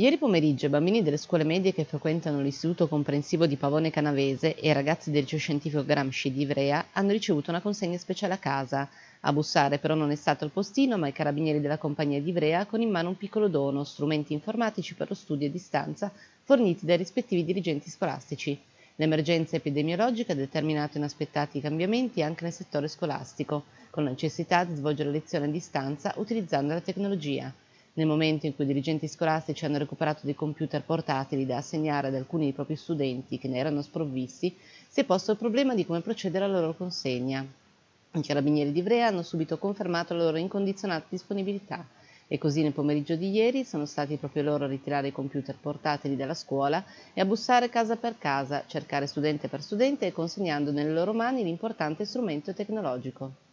Ieri pomeriggio i bambini delle scuole medie che frequentano l'istituto comprensivo di Pavone Canavese e i ragazzi del liceo scientifico Gramsci di Ivrea hanno ricevuto una consegna speciale a casa. A bussare però non è stato il postino, ma i carabinieri della compagnia di Ivrea con in mano un piccolo dono, strumenti informatici per lo studio a distanza, forniti dai rispettivi dirigenti scolastici. L'emergenza epidemiologica ha determinato inaspettati cambiamenti anche nel settore scolastico, con la necessità di svolgere lezioni a distanza utilizzando la tecnologia. Nel momento in cui i dirigenti scolastici hanno recuperato dei computer portatili da assegnare ad alcuni dei propri studenti che ne erano sprovvisti, si è posto il problema di come procedere alla loro consegna. I carabinieri di Ivrea hanno subito confermato la loro incondizionata disponibilità e così nel pomeriggio di ieri sono stati proprio loro a ritirare i computer portatili dalla scuola e a bussare casa per casa, cercare studente per studente e consegnando nelle loro mani l'importante strumento tecnologico.